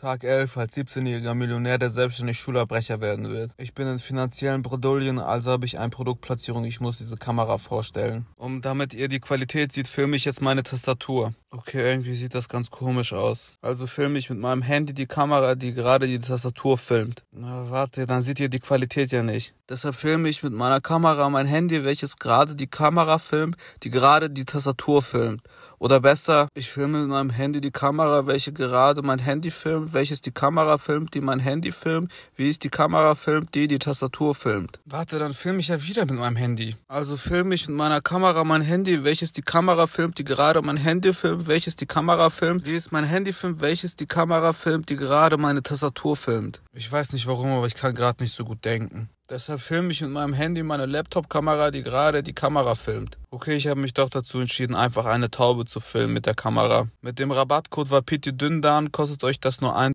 Tag 11 als 17-jähriger Millionär, der selbstständig Schulabbrecher werden wird. Ich bin in finanziellen Bredouillen, also habe ich eine Produktplatzierung. Ich muss diese Kamera vorstellen. Um damit ihr die Qualität sieht, filme ich jetzt meine Tastatur. Okay, irgendwie sieht das ganz komisch aus. Also filme ich mit meinem Handy die Kamera, die gerade die Tastatur filmt. Na, warte, dann seht ihr die Qualität ja nicht. Deshalb filme ich mit meiner Kamera mein Handy, welches gerade die Kamera filmt, die gerade die Tastatur filmt. Oder besser, ich filme mit meinem Handy die Kamera, welche gerade mein Handy filmt, welches die Kamera filmt, die mein Handy filmt, wie es die Kamera filmt, die die Tastatur filmt. Warte, dann filme ich ja wieder mit meinem Handy. Also filme ich mit meiner Kamera mein Handy, welches die Kamera filmt, die gerade mein Handy filmt, filmt, welches die Kamera filmt, wie es mein Handy filmt, welches die Kamera filmt, die gerade meine Tastatur filmt. Ich weiß nicht warum, aber ich kann gerade nicht so gut denken. Deshalb filme ich mit meinem Handy meine Laptop-Kamera, die gerade die Kamera filmt. Okay, ich habe mich doch dazu entschieden, einfach eine Taube zu filmen mit der Kamera. Mit dem Rabattcode Wapiti Dündan kostet euch das nur ein